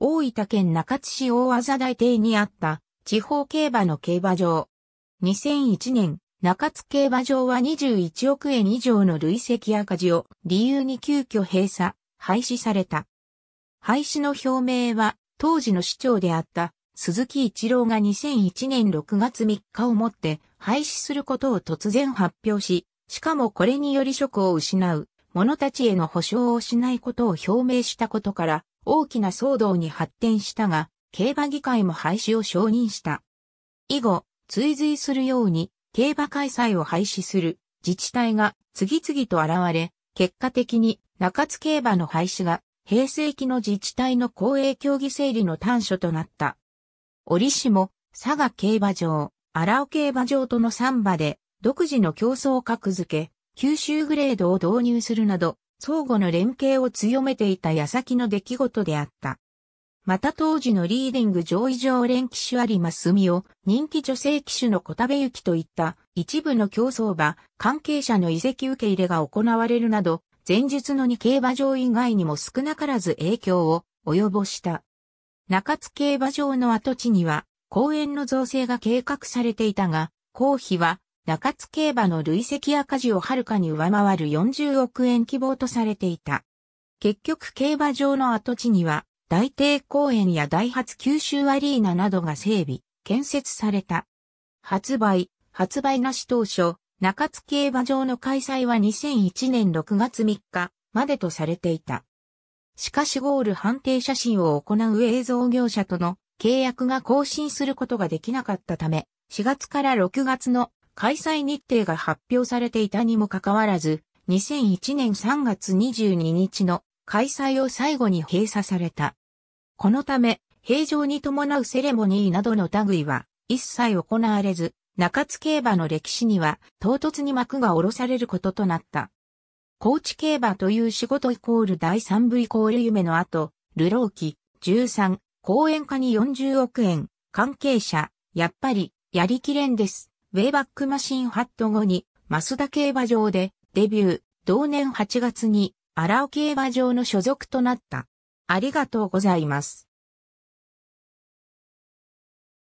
大分県中津市大麻大邸にあった地方競馬の競馬場。2001年、中津競馬場は21億円以上の累積赤字を理由に急遽閉鎖、廃止された。廃止の表明は当時の市長であった鈴木一郎が2001年6月3日をもって廃止することを突然発表し、しかもこれにより職を失う者たちへの保証をしないことを表明したことから大きな騒動に発展したが、競馬議会も廃止を承認した。以後、追随するように競馬開催を廃止する自治体が次々と現れ、結果的に中津競馬の廃止が平成期の自治体の公営競技整理の端緒となった。折しも佐賀競馬場、荒尾競馬場との3馬で独自の競争を格付け、九州グレードを導入するなど、相互の連携を強めていた矢先の出来事であった。また当時のリーディング上位常連騎手有馬澄を人気女性騎手の小田部幸といった一部の競争馬、関係者の移籍受け入れが行われるなど、前述の2競馬場以外にも少なからず影響を及ぼした。中津競馬場の跡地には公園の造成が計画されていたが、公費は中津競馬の累積赤字をはるかに上回る40億円希望とされていた。結局競馬場の跡地には、大帝公園や大発九州アリーナなどが整備、建設された。発売、発売なし当初、中津競馬場の開催は2001年6月3日までとされていた。しかしゴール判定写真を行う映像業者との契約が更新することができなかったため、4月から6月の開催日程が発表されていたにもかかわらず、2001年3月22日の開催を最後に閉鎖された。このため、平常に伴うセレモニーなどの類は一切行われず、中津競馬の歴史には唐突に幕が下ろされることとなった。高知競馬という仕事イコール第3部イコール夢の後、流浪期13、講演家に40億円、関係者、やっぱり、やりきれんです。ウェイバックマシンハット後に、マスダ競馬場でデビュー、同年8月に、荒尾競馬場の所属となった。ありがとうございます。